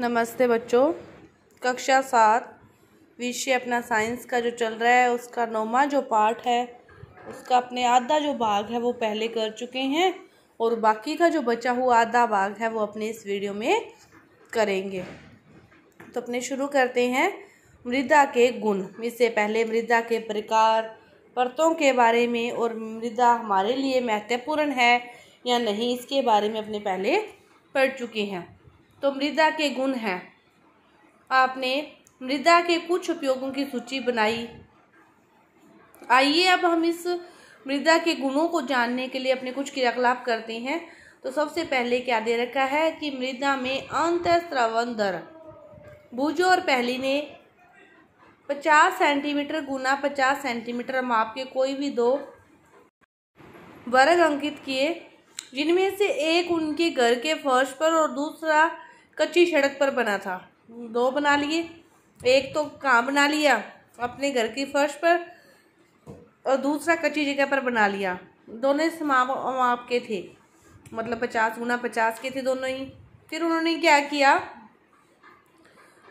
नमस्ते बच्चों कक्षा सात विषय अपना साइंस का जो चल रहा है उसका नौमा जो पार्ट है उसका अपने आधा जो भाग है वो पहले कर चुके हैं और बाकी का जो बचा हुआ आधा भाग है वो अपने इस वीडियो में करेंगे तो अपने शुरू करते हैं मृदा के गुण इससे पहले मृदा के प्रकार परतों के बारे में और मृदा हमारे लिए महत्वपूर्ण है या नहीं इसके बारे में अपने पहले पढ़ चुके हैं तो मृदा के गुण हैं आपने मृदा के कुछ उपयोगों की सूची बनाई आइए अब हम इस मृदा के गुणों को जानने के लिए अपने कुछ क्रियाकलाप करते हैं तो सबसे पहले क्या दे रखा है कि मृदा में अंतस्रावन दर भूजो और पहली ने पचास सेंटीमीटर गुना पचास सेंटीमीटर माप के कोई भी दो वर्ग अंकित किए जिनमें से एक उनके घर के फर्श पर और दूसरा कच्ची सड़क पर बना था दो बना लिए एक तो कहाँ बना लिया अपने घर की फर्श पर और दूसरा कच्ची जगह पर बना लिया दोनों समाव माप के थे मतलब पचास गुना पचास के थे दोनों ही फिर उन्होंने क्या किया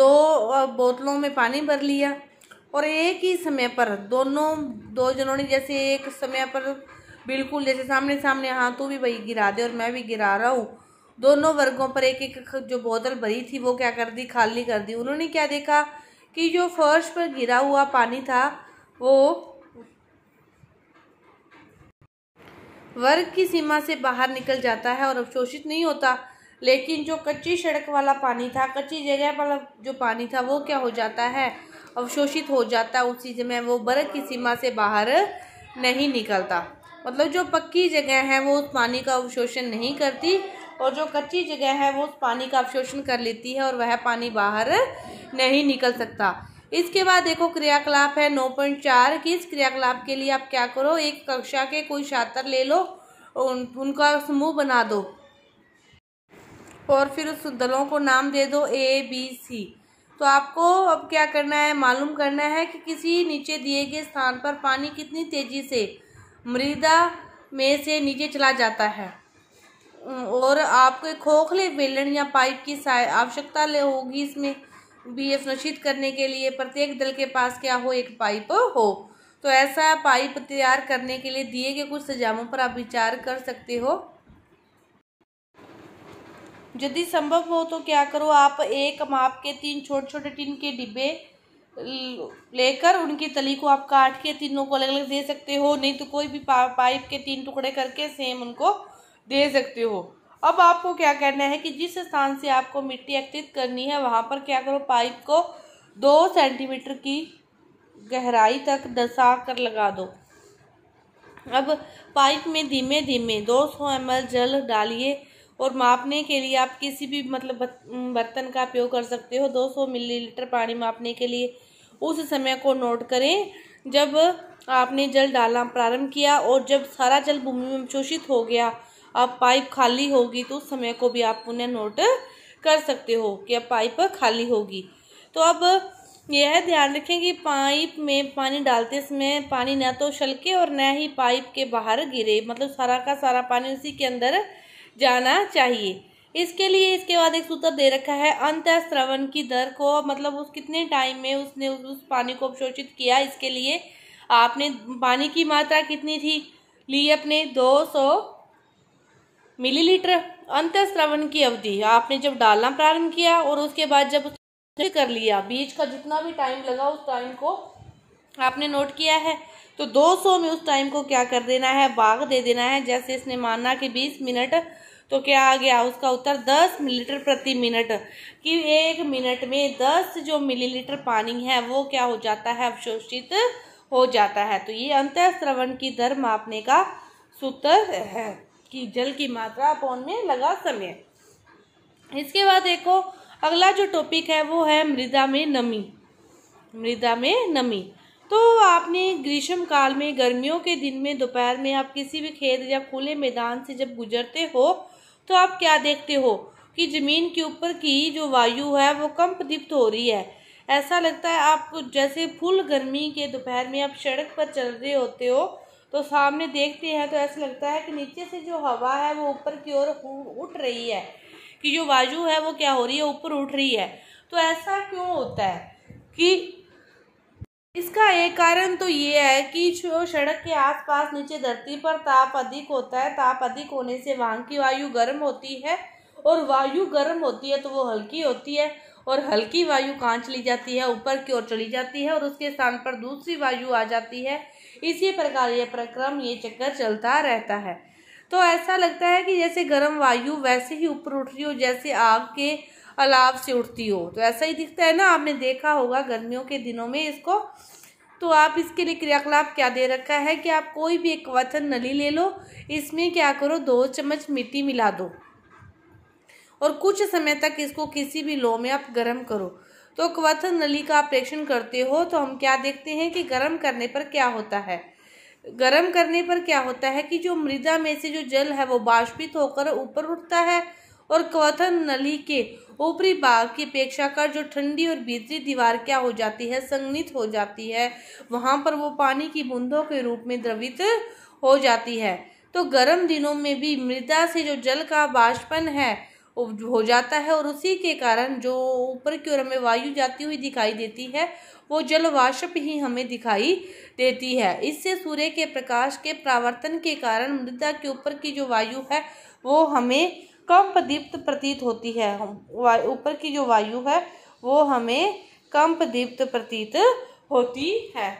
दो बोतलों में पानी भर लिया और एक ही समय पर दोनों दो जनों ने जैसे एक समय पर बिल्कुल जैसे सामने सामने हाँ तू भी भाई गिरा दे और मैं भी गिरा रहा हूँ दोनों वर्गों पर एक एक जो बोतल भरी थी वो क्या कर दी खाली कर दी उन्होंने क्या देखा कि जो फर्श पर गिरा हुआ पानी था वो वर्ग की सीमा से बाहर निकल जाता है और अवशोषित नहीं होता लेकिन जो कच्ची सड़क वाला पानी था कच्ची जगह वाला जो पानी था वो क्या हो जाता है अवशोषित हो जाता है उसी समय वो वर्ग की सीमा से बाहर नहीं निकलता मतलब जो पक्की जगह है वो उस पानी का अवशोषण नहीं करती और जो कच्ची जगह है वो उस पानी का अवशोषण कर लेती है और वह पानी बाहर नहीं निकल सकता इसके बाद देखो क्रियाकलाप है नौ पॉइंट चार कि इस क्रियाकलाप के लिए आप क्या करो एक कक्षा के कोई छात्र ले लो उन, उनका समूह बना दो और फिर उस दलों को नाम दे दो ए बी सी तो आपको अब क्या करना है मालूम करना है कि किसी नीचे दिए गए स्थान पर पानी कितनी तेज़ी से मृदा में से नीचे चला जाता है हम्म, और आपको एक खोखले बेलन या पाइप की आवश्यकता होगी इसमें भी सुनिश्चित करने के लिए प्रत्येक दल के पास क्या हो एक पाइप हो तो ऐसा पाइप तैयार करने के लिए दिए गए कुछ सुझावों पर आप विचार कर सकते हो यदि संभव हो तो क्या करो आप एक माप के तीन छोटे छोटे टिन के डिब्बे लेकर उनकी तली को आप काट के तीनों को अलग अलग दे सकते हो नहीं तो कोई भी पाइप के तीन टुकड़े करके सेम उनको दे सकते हो अब आपको क्या करना है कि जिस स्थान से आपको मिट्टी एकत्रित करनी है वहाँ पर क्या करो पाइप को दो सेंटीमीटर की गहराई तक दसा कर लगा दो अब पाइप में धीमे धीमे 200 सौ जल डालिए और मापने के लिए आप किसी भी मतलब बर्तन का उपयोग कर सकते हो 200 मिलीलीटर पानी मापने के लिए उस समय को नोट करें जब आपने जल डालना प्रारंभ किया और जब सारा जल भूमि में शोषित हो गया अब पाइप खाली होगी तो उस समय को भी आप पुनः नोट कर सकते हो कि अब पाइप खाली होगी तो अब यह ध्यान रखें कि पाइप में पानी डालते समय पानी न तो छलके और न ही पाइप के बाहर गिरे मतलब सारा का सारा पानी उसी के अंदर जाना चाहिए इसके लिए इसके बाद एक सूत्र दे रखा है अंत श्रवण की दर को मतलब उस कितने टाइम में उसने उस, उस पानी को अवशोषित किया इसके लिए आपने पानी की मात्रा कितनी थी ली अपने दो सौ मिलीलीटर श्रवण की अवधि आपने जब डालना प्रारंभ किया और उसके बाद जब कर लिया बीज का जितना भी टाइम लगा उस टाइम को आपने नोट किया है तो 200 में उस टाइम को क्या कर देना है भाग दे देना है जैसे इसने माना कि 20 मिनट तो क्या आ गया उसका उत्तर 10 मिलीलीटर प्रति मिनट कि एक मिनट में 10 जो मिलीलीटर पानी है वो क्या हो जाता है अवशोषित हो जाता है तो ये अंत श्रवण की दर मापने का सूत्र है की जल की मात्रा पौन में लगा समय इसके बाद देखो अगला जो टॉपिक है वो है मृदा में नमी मृदा में नमी तो आपने ग्रीष्म काल में गर्मियों के दिन में दोपहर में आप किसी भी खेत या खुले मैदान से जब गुजरते हो तो आप क्या देखते हो कि ज़मीन के ऊपर की जो वायु है वो कम प्रदीप्त हो रही है ऐसा लगता है आप जैसे फुल गर्मी के दोपहर में आप सड़क पर चल रहे होते हो तो सामने देखते हैं तो ऐसा लगता है कि नीचे से जो हवा है वो ऊपर की ओर उठ रही है कि जो वायु है वो क्या हो रही है ऊपर उठ रही है तो ऐसा क्यों होता है कि इसका एक कारण तो ये है कि जो सड़क के आसपास नीचे धरती पर ताप अधिक होता है ताप अधिक होने से वहाँ की वायु गर्म होती है और वायु गर्म होती है तो वो हल्की होती है और हल्की वायु कहाँ चली जाती है ऊपर की ओर चली जाती है और उसके स्थान पर दूसरी वायु आ जाती है इसी प्रकार ये प्रक्रम ये चक्कर चलता रहता है तो ऐसा लगता है कि जैसे गर्म वायु वैसे ही ऊपर उठ रही हो जैसे आग के अलाव से उठती हो तो ऐसा ही दिखता है ना आपने देखा होगा गर्मियों के दिनों में इसको तो आप इसके लिए क्रियाकलाप क्या दे रखा है कि आप कोई भी एक वतन नली ले लो इसमें क्या करो दो चम्मच मिट्टी मिला दो और कुछ समय तक इसको किसी भी लो में आप गर्म करो तो क्वथ नली का प्रेक्षण करते हो तो हम क्या देखते हैं कि गर्म करने पर क्या होता है गर्म करने पर क्या होता है कि जो मृदा में से जो जल है वो बाष्पित होकर ऊपर उठता है और क्वथन नली के ऊपरी भाग की अपेक्षा कर जो ठंडी और भीतरी दीवार क्या हो जाती है संगनित हो जाती है वहाँ पर वो पानी की बूंदों के रूप में द्रवित हो जाती है तो गर्म दिनों में भी मृदा से जो जल का बाष्पन है हो जाता है और उसी के कारण जो ऊपर की ओर हमें वायु जाती हुई दिखाई देती है वो जलवाष्प ही हमें दिखाई देती है इससे सूर्य के प्रकाश के प्रावर्तन के कारण मृदा के ऊपर की जो वायु है वो हमें कम प्रदीप्त प्रतीत होती है ऊपर की जो वायु है वो हमें कम प्रदीप्त प्रतीत होती है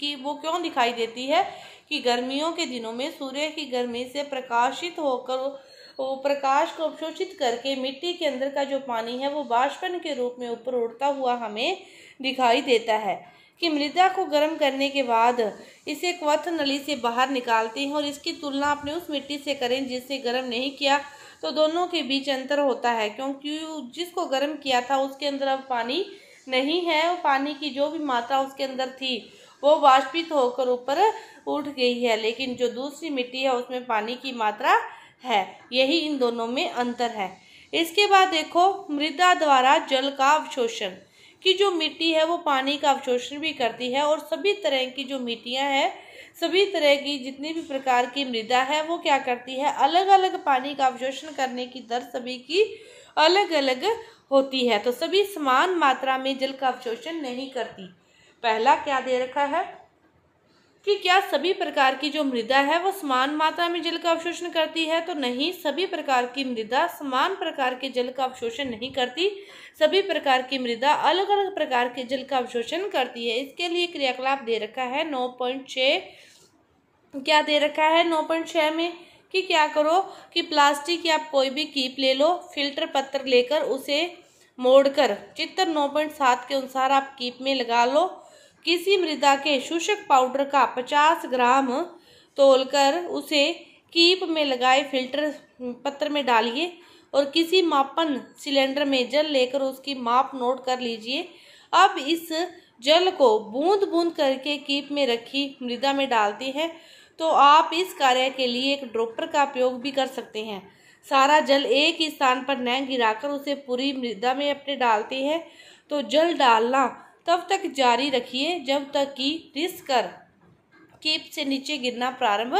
कि वो क्यों दिखाई देती है कि गर्मियों के दिनों में सूर्य की गर्मी से प्रकाशित होकर वो प्रकाश को अवशोषित करके मिट्टी के अंदर का जो पानी है वो बाष्पन के रूप में ऊपर उड़ता हुआ हमें दिखाई देता है कि मृदा को गर्म करने के बाद इसे क्वथ नली से बाहर निकालते हैं और इसकी तुलना अपने उस मिट्टी से करें जिसे गर्म नहीं किया तो दोनों के बीच अंतर होता है क्योंकि जिसको गर्म किया था उसके अंदर अब पानी नहीं है और पानी की जो भी मात्रा उसके अंदर थी वो वाष्पित होकर ऊपर उठ गई है लेकिन जो दूसरी मिट्टी है उसमें पानी की मात्रा है यही इन दोनों में अंतर है इसके बाद देखो मृदा द्वारा जल का अवशोषण कि जो मिट्टी है वो पानी का अवशोषण भी करती है और सभी तरह की जो मिट्टियाँ हैं सभी तरह की जितनी भी प्रकार की मृदा है वो क्या करती है अलग अलग पानी का अवशोषण करने की दर सभी की अलग अलग होती है तो सभी समान मात्रा में जल का अवशोषण नहीं करती पहला क्या दे रखा है कि क्या सभी प्रकार की जो मृदा है वो समान मात्रा में जल का अवशोषण करती है तो नहीं सभी प्रकार की मृदा समान प्रकार के जल का अवशोषण नहीं करती सभी प्रकार की मृदा अलग अलग प्रकार के जल का अवशोषण करती है इसके लिए क्रियाकलाप दे रखा है नौ पॉइंट छः क्या दे रखा है नौ पॉइंट छः में कि क्या करो कि प्लास्टिक या कोई भी कीप ले लो फिल्टर पत्र लेकर उसे मोड़कर चित्र नौ पॉइंट सात के अनुसार आप कीप में लगा लो किसी मृदा के शुष्क पाउडर का 50 ग्राम तोलकर उसे कीप में लगाए फिल्टर पत्र में डालिए और किसी मापन सिलेंडर में जल लेकर उसकी माप नोट कर लीजिए अब इस जल को बूंद बूंद करके कीप में रखी मृदा में डालती है तो आप इस कार्य के लिए एक ड्रॉपर का उपयोग भी कर सकते हैं सारा जल एक ही स्थान पर न गिराकर उसे पूरी मृदा में अपने डालती है तो जल डालना तब तक जारी रखिए जब तक कि रिस कर कीप से नीचे गिरना प्रारंभ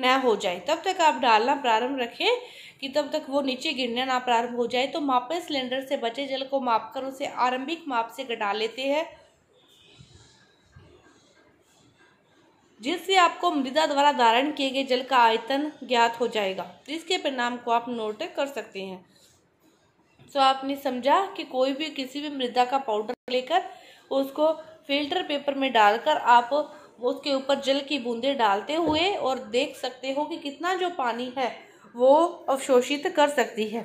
न हो जाए तब तक आप डालना प्रारंभ रखें कि तब तक वो नीचे गिरना ना प्रारंभ हो जाए तो मापे सिलेंडर से बचे जल को माप कर उसे आरंभिक माप से घटा लेते हैं जिससे आपको मृदा द्वारा धारण किए गए जल का आयतन ज्ञात हो जाएगा जिसके परिणाम को आप नोट कर सकते हैं तो आपने समझा कि कोई भी किसी भी मृदा का पाउडर लेकर उसको फिल्टर पेपर में डालकर आप उसके ऊपर जल की बूंदें डालते हुए और देख सकते हो कि कितना जो पानी है वो अवशोषित कर सकती है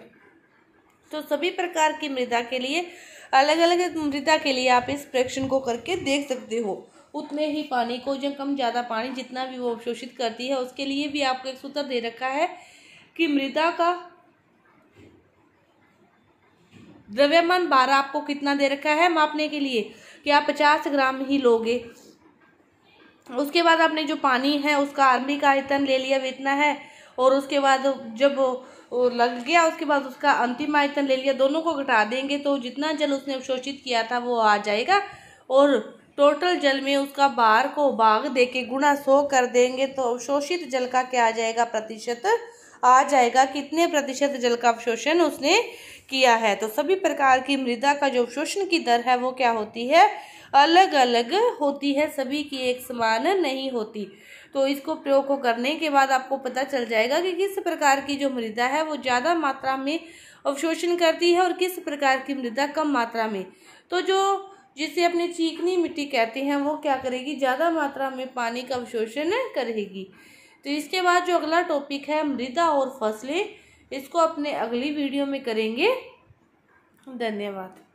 तो सभी प्रकार की मृदा के लिए अलग अलग मृदा के लिए आप इस प्रेक्षण को करके देख सकते हो उतने ही पानी को या कम ज़्यादा पानी जितना भी वो अवशोषित करती है उसके लिए भी आपको एक सूत्र दे रखा है कि मृदा का द्रव्यमान बारह आपको कितना दे रखा है मापने के लिए कि आप पचास ग्राम ही लोगे उसके बाद आपने जो पानी है उसका आर्मी का आयतन ले लिया इतना है और उसके बाद जब लग गया उसके बाद उसका अंतिम आयतन ले लिया दोनों को घटा देंगे तो जितना जल उसने अवशोषित किया था वो आ जाएगा और टोटल जल में उसका बार को भाग दे के गुणा सो कर देंगे तो अवशोषित जल का क्या आ जाएगा प्रतिशत आ जाएगा कितने प्रतिशत जल का अवशोषण उसने किया है तो सभी प्रकार की मृदा का जो अवशोषण की दर है वो क्या होती है अलग अलग होती है सभी की एक समान नहीं होती तो इसको प्रयोग को करने के बाद आपको पता चल जाएगा कि किस प्रकार की जो मृदा है वो ज़्यादा मात्रा में अवशोषण करती है और किस प्रकार की मृदा कम मात्रा में तो जो जिसे अपने चीकनी मिट्टी कहते हैं वो क्या करेगी ज़्यादा मात्रा में पानी का अवशोषण करेगी तो इसके बाद जो अगला टॉपिक है मृदा और फसलें इसको अपने अगली वीडियो में करेंगे धन्यवाद